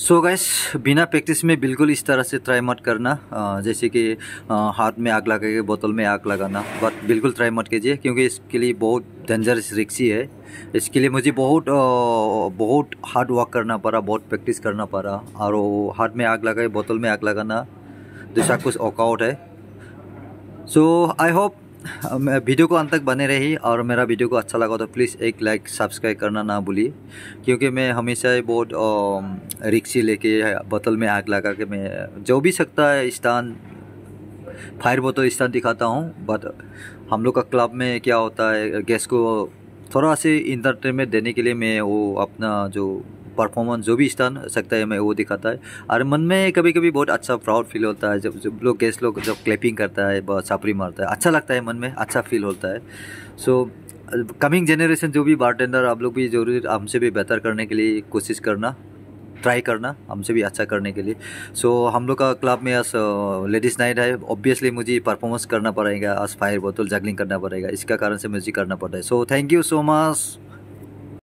सो so guess बिना practice में बिल्कुल इस तरह से ट्राई मत करना जैसे कि हाथ में आग लगा के बोतल में आग लगाना बट बिल्कुल ट्राई मत कीजिए क्योंकि इसके लिए बहुत डेंजरस रिक्सी है इसके लिए मुझे बहुत बहुत हार्ड वर्क करना पड़ा बहुत प्रैक्टिस करना पड़ा और हाथ में आग लगाए बोतल में आग लगाना दूसरा तो कुछ वर्कआउट है सो आई होप वीडियो को अंत तक बने रही और मेरा वीडियो को अच्छा लगा तो प्लीज़ एक लाइक सब्सक्राइब करना ना भूलिए क्योंकि मैं हमेशा ही बहुत रिक्शी लेके बोतल में आग लगा के मैं जो भी सकता है स्थान फायर बोतल स्थान दिखाता हूँ बट हम लोग का क्लब में क्या होता है गैस को थोड़ा से इंटरटेनमेंट देने के लिए मैं वो अपना जो परफॉर्मेंस जो भी स्टान सकता है मैं वो दिखाता है और मन में कभी कभी बहुत अच्छा प्राउड फील होता है जब जब लोग गेस्ट लोग जब क्लैपिंग करता है छापरी मारता है अच्छा लगता है मन में अच्छा फील होता है सो कमिंग जनरेशन जो भी बारटेंडर आप लोग भी जरूर हमसे भी बेहतर करने के लिए कोशिश करना ट्राई करना हमसे भी अच्छा करने के लिए सो so, हम लोग का क्लब में आज लेडीज़ नाइट है ऑब्वियसली मुझे परफॉर्मेंस करना पड़ेगा आज फायर बोतल जगलिंग करना पड़ेगा इसका कारण से मुझे करना पड़ रहा है so thank you so much